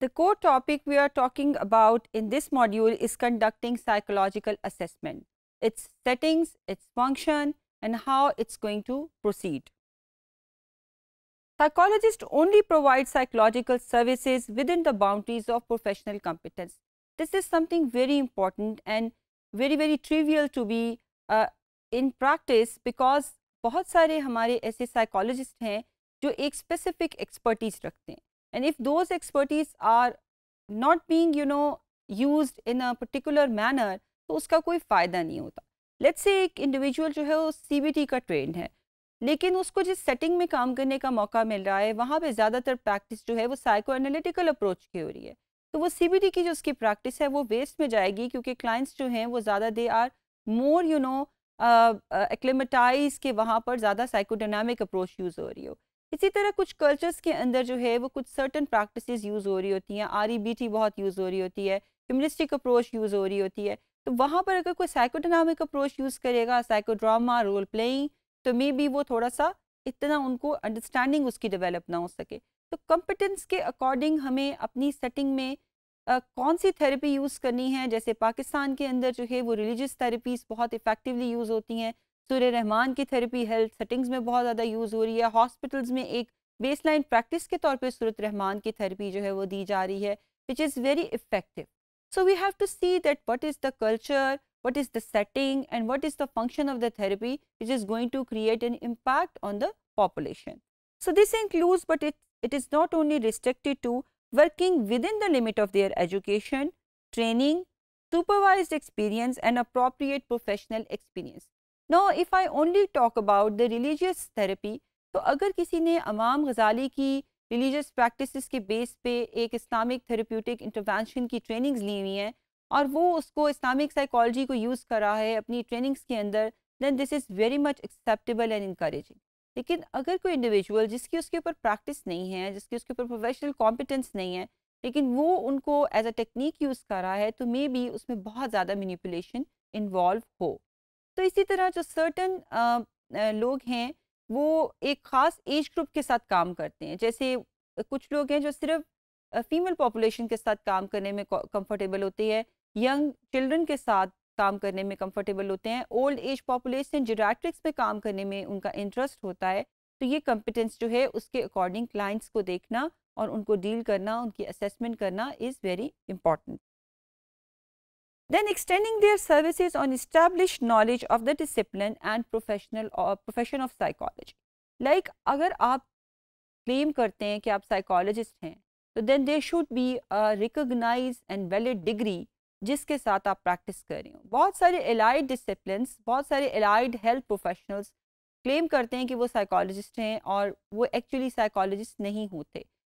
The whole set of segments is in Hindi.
The core topic we are talking about in this module is conducting psychological assessment, its settings, its function and how it's going to proceed. Psychologists only provide psychological services within the boundaries of professional competence. This is something very important and very very trivial to be uh, in practice because bahut sare hamare aise psychologists hain jo ek specific expertise rakhte. And if those expertise are not being you know used in a particular manner, तो उसका कोई फ़ायदा नहीं होता लेट्स से एक इंडिविजुअल जो है वो सी का ट्रेंड है लेकिन उसको जिस सेटिंग में काम करने का मौका मिल रहा है वहाँ पे ज़्यादातर प्रैक्टिस जो है वो साइको एनालिटिकल अप्रोच की हो रही है तो वो सी की जो उसकी प्रैक्टिस है वो वेस्ट में जाएगी क्योंकि क्लाइंट्स जो हैं वो ज़्यादा they are more you know acclimatise के वहाँ पर ज़्यादा साइकोडायनामिक अप्रोच यूज़ हो रही हो इसी तरह कुछ कल्चर्स के अंदर जो है वो कुछ सर्टन प्रैक्टिसेस यूज़ हो रही होती हैं आर e बहुत यूज़ हो रही होती है ह्यूमनिस्टिक अप्रोच यूज़ हो रही होती है तो वहाँ पर अगर कोई साइकोडनामिक अप्रोच यूज़ करेगा साइकोड्रामा रोल प्लेइंग तो मे बी वो थोड़ा सा इतना उनको अंडरस्टैंडिंग उसकी डेवलप ना हो सके तो कॉम्पिटेंस के अकॉर्डिंग हमें अपनी सेटिंग में आ, कौन सी थेरेपी यूज़ करनी है जैसे पाकिस्तान के अंदर जो है वो रिलीजियस थेरेपीज बहुत इफ़ेक्टिवली यूज़ होती हैं सूर्य रहमान की थेरेपी हेल्थ सेटिंग्स में बहुत ज़्यादा यूज़ हो रही है हॉस्पिटल्स में एक बेसलाइन प्रैक्टिस के तौर पे सूरत रहमान की थेरेपी जो है वो दी जा रही है which is very effective so we have to see that what is the culture what is the setting and what is the function of the therapy which is going to create an impact on the population so this includes but it it is not only restricted to working with in the limit of their education training supervise experience and appropriate professional experience no if I only talk about the religious therapy तो अगर किसी ने अमाम गजाली की रिलीजियस प्रैक्टिस के बेस पे एक इस्लामिक थेरेप्यूटिक इंटरवेंशन की ट्रेनिंग्स ली हुई हैं और वो उसको इस्लामिक साइकोलॉजी को यूज़ करा है अपनी ट्रेनिंग्स के अंदर then this is very much acceptable and encouraging लेकिन अगर कोई इंडिविजुअल जिसकी उसके ऊपर प्रैक्टिस नहीं है जिसकी उसके ऊपर प्रोफेशनल कॉम्पिटेंस नहीं है लेकिन वो उनको एज अ टेक्निक यूज़ कर रहा है तो मे बी उसमें बहुत ज़्यादा मैनिपुलेशन इन्वॉल्व हो तो इसी तरह जो सर्टन लोग हैं वो एक ख़ास एज ग्रुप के साथ काम करते हैं जैसे कुछ लोग हैं जो सिर्फ फीमेल पॉपुलेशन के साथ काम करने में कंफर्टेबल होती है यंग चिल्ड्रन के साथ काम करने में कंफर्टेबल होते हैं ओल्ड एज पॉपुलेशन जिराट्रिक्स पे काम करने में उनका इंटरेस्ट होता है तो ये कॉम्पिटेंस जो है उसके अकॉर्डिंग क्लाइंट्स को देखना और उनको डील करना उनकी असेसमेंट करना is very important then extending their services on established knowledge of the discipline and professional or uh, profession of psychology like agar aap claim karte hain ki aap psychologist so then there should be a recognized and valid degree jiske sath aap practice kar rahe ho bahut allied disciplines bahut sare allied health professionals claim karte hain ki wo psychologist hain aur wo actually psychologist nahi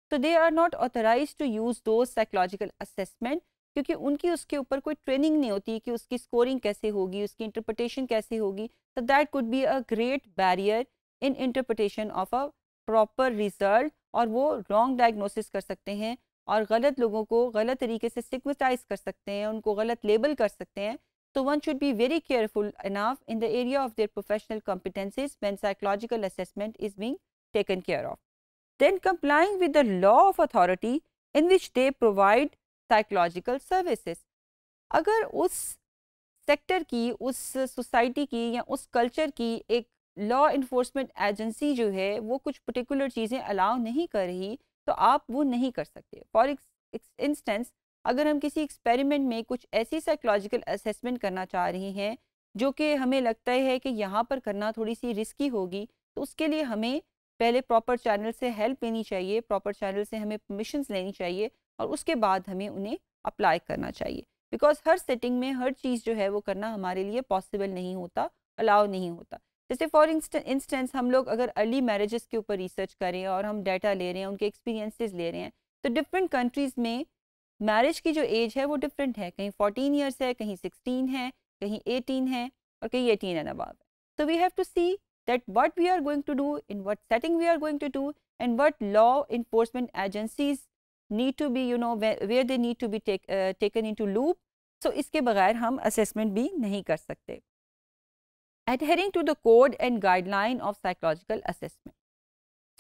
so they are not authorized to use those psychological assessment क्योंकि उनकी उसके ऊपर कोई ट्रेनिंग नहीं होती कि उसकी स्कोरिंग कैसे होगी उसकी इंटरप्रटेशन कैसे होगी तो that could be a great barrier in interpretation of a proper result और वो रॉन्ग डायग्नोसिस कर सकते हैं और गलत लोगों को गलत तरीके से सिग्मेटाइज कर सकते हैं उनको गलत लेबल कर सकते हैं तो one should be very careful enough in the area of their professional competencies when psychological assessment is being taken care of then complying with the law of authority in which they provide psychological services अगर उस सेक्टर की उस सोसाइटी की या उस कल्चर की एक लॉ इन्फोर्समेंट एजेंसी जो है वो कुछ पर्टिकुलर चीज़ें अलाउ नहीं कर रही तो आप वो नहीं कर सकते फॉर इंस्टेंस अगर हम किसी एक्सपेरिमेंट में कुछ ऐसी साइकोलॉजिकल असेसमेंट करना चाह रहे हैं जो कि हमें लगता है कि यहाँ पर करना थोड़ी सी रिस्की होगी तो उसके लिए हमें पहले प्रॉपर चैनल से हेल्प लेनी चाहिए प्रॉपर चैनल से हमें परमिशन लेनी चाहिए और उसके बाद हमें उन्हें अप्लाई करना चाहिए बिकॉज हर सेटिंग में हर चीज़ जो है वो करना हमारे लिए पॉसिबल नहीं होता अलाउ नहीं होता जैसे फॉर इंस्टेंस हम लोग अगर अर्ली मैरिजेस के ऊपर रिसर्च करें और हम डाटा ले रहे हैं उनके एक्सपीरियंसेस ले रहे हैं तो डिफरेंट कंट्रीज़ में मैरिज की जो एज है वो डिफरेंट है कहीं फोर्टीन ईयर्स है कहीं सिक्सटीन है कहीं एटीन है और कहीं एटीन एंड अबाव है so we have to see that what we are going to do in what setting we are going to do and what law enforcement agencies need to be you know where, where they need to be take, uh, taken into loop so iske bagair hum assessment bhi nahi kar sakte adhering to the code and guideline of psychological assessment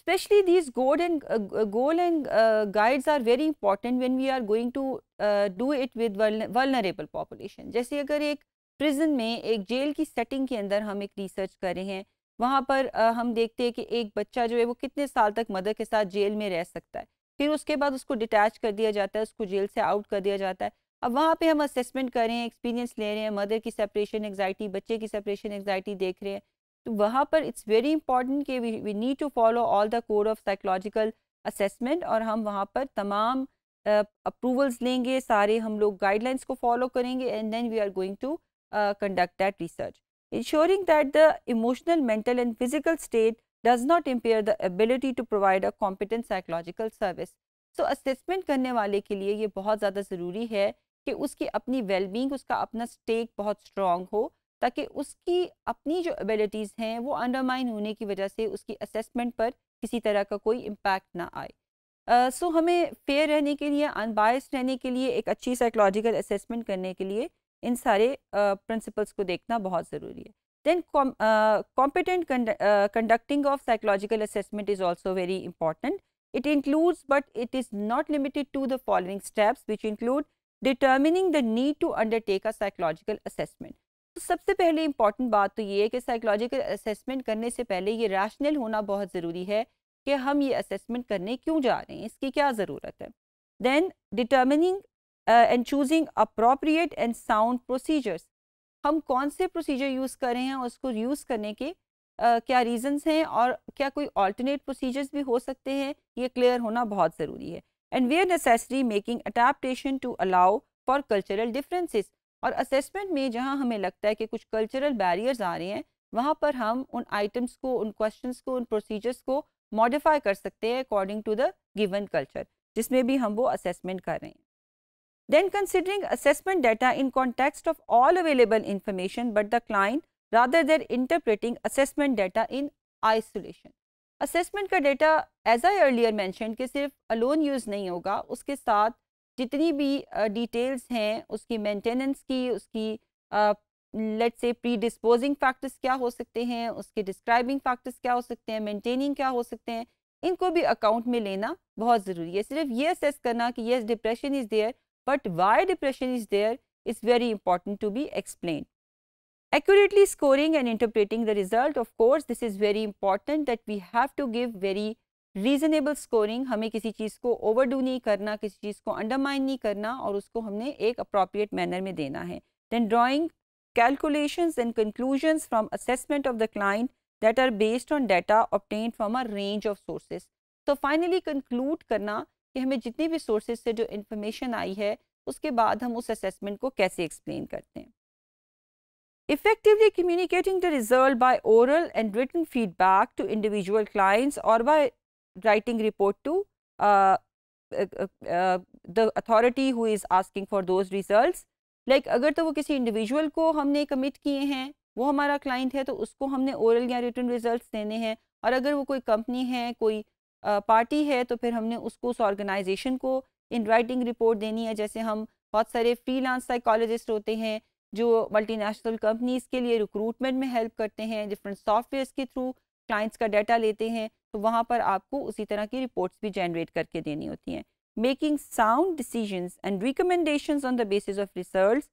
especially these goal and uh, goal and uh, guides are very important when we are going to uh, do it with vulnerable population jaise agar ek prison mein ek jail ki setting ke andar hum ek research kar rahe hain वहाँ पर आ, हम देखते हैं कि एक बच्चा जो है वो कितने साल तक मदर के साथ जेल में रह सकता है फिर उसके बाद उसको डिटैच कर दिया जाता है उसको जेल से आउट कर दिया जाता है अब वहाँ पे हम असेसमेंट कर रहे हैं एक्सपीरियंस ले रहे हैं मदर की सेपरेशन एग्जाइटी बच्चे की सेपरेशन एग्जाइटी देख रहे हैं तो वहाँ पर इट्स वेरी इंपॉर्टेंट कि we need to follow all the code of psychological assessment और हम वहाँ पर तमाम अप्रूवल्स uh, लेंगे सारे हम लोग गाइडलाइंस को फॉलो करेंगे and then we are going to conduct that research ensuring that the emotional mental and physical state does not impair the ability to provide a competent psychological service. So assessment करने वाले के लिए bahut बहुत ज़्यादा ज़रूरी है कि उसकी अपनी वेलबींग उसका अपना स्टेक बहुत strong हो ताकि उसकी अपनी जो एबिलिटीज़ हैं वो अंडरमाइन होने की वजह से उसकी assessment पर किसी तरह का कोई impact ना आए सो uh, so हमें फेयर रहने के लिए अनबायस्ड रहने के लिए एक अच्छी साइकोलॉजिकल असेसमेंट करने के लिए इन सारे प्रिंसिपल्स uh, को देखना बहुत ज़रूरी है Then com uh, competent con uh, conducting of psychological assessment is also very important. It includes but it is not limited to the following steps which include determining the need to undertake a psychological assessment. तो सबसे पहले इम्पॉर्टेंट बात तो ये है कि साइकोलॉजिकल असेसमेंट करने से पहले ये रैशनल होना बहुत ज़रूरी है कि हम ये असेसमेंट करने क्यों जा रहे हैं इसकी क्या ज़रूरत है then determining and choosing appropriate and sound procedures हम कौन से प्रोसीजर यूज़ कर रहे हैं और उसको यूज़ करने के आ, क्या रीजंस हैं और क्या कोई ऑल्टरनेट प्रोसीजर्स भी हो सकते हैं ये क्लियर होना बहुत ज़रूरी है and where necessary making adaptation to allow for cultural differences और असेसमेंट में जहां हमें लगता है कि कुछ कल्चरल बैरियर्स आ रहे हैं वहां पर हम उन आइटम्स को उन क्वेश्चन को उन प्रोसीजर्स को मॉडिफाई कर सकते हैं according to the given culture जिसमें भी हम वो असेसमेंट कर रहे हैं Then considering assessment data in context of all available information but the client rather than interpreting assessment data in isolation. Assessment का data as I earlier mention कि सिर्फ अलोन यूज़ नहीं होगा उसके साथ जितनी भी डिटेल्स हैं उसकी मेंटेनेंस की उसकी let's say pre disposing factors क्या हो सकते हैं उसके डिस्क्राइबिंग फैक्टर्स क्या हो सकते हैं मेंटेनिंग क्या हो सकते हैं इनको भी अकाउंट में लेना बहुत ज़रूरी है सिर्फ ये असेस करना कि yes depression is there but why depression is there is very important to be explained. Accurately scoring and interpreting the result, of course, this is very important that we have to give very reasonable scoring hame kisi cheez ko overdo nahi karna kisi cheez ko undermine nahi karna aur usko humne ek appropriate manner mein dena hai then drawing calculations and conclusions from assessment of the client that are based on data obtained from a range of sources. So, finally conclude karna कि हमें जितनी भी सोर्सेज से जो इन्फॉर्मेशन आई है उसके बाद हम उस असेसमेंट को कैसे एक्सप्लेन करते हैं effectively communicating the result by oral and written feedback to individual clients और by writing report to the authority who is asking for those result like अगर तो वो किसी इंडिविजुअल को हमने कमिट किए हैं वो हमारा क्लाइंट है तो उसको हमने ओरल या रिटर्न रिजल्ट देने हैं और अगर वो कोई कंपनी है कोई पार्टी है तो फिर हमने उसको उस ऑर्गेनाइजेशन को इन राइटिंग रिपोर्ट देनी है जैसे हम बहुत सारे फ्रीलांस साइकोलॉजिस्ट होते हैं जो मल्टीनेशनल कंपनीज के लिए रिक्रूटमेंट में हेल्प करते हैं डिफरेंट सॉफ्टवेयर्स के थ्रू क्लाइंट्स का डाटा लेते हैं तो वहाँ पर आपको उसी तरह की रिपोर्ट्स भी जनरेट करके देनी होती हैं making sound decisions and recommendations on the basis of research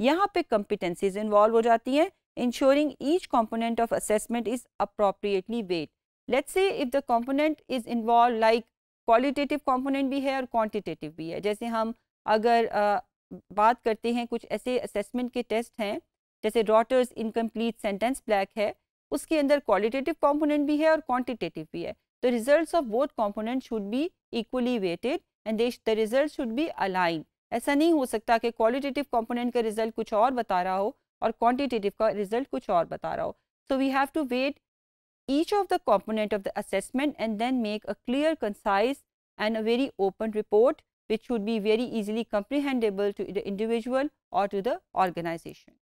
यहाँ पे कम्पिटेंसीज इन्वॉल्व हो जाती हैं ensuring each component of assessment is appropriately weight let's say if the component is involve like qualitative component भी है और क्वान्टिटेटिव भी है जैसे हम अगर uh, बात करते हैं कुछ ऐसे असेसमेंट के टेस्ट हैं जैसे डॉटर्स इनकम्प्लीट सेंटेंस ब्लैक है उसके अंदर क्वालिटेटिव कॉम्पोनेंट भी है और क्वान्टिटेटिव भी है the result of both components should be equally weighted and they the results should be ऐसा नहीं हो सकता कि क्वालिटेटिव कॉम्पोनेंट का रिजल्ट कुछ और बता रहा हो और क्वान्टिटेटिव का रिजल्ट कुछ और बता रहा हो so we have to weight each of the component of the assessment and then make a clear, concise and a very open report which would be very easily comprehensible to the individual or to the organization.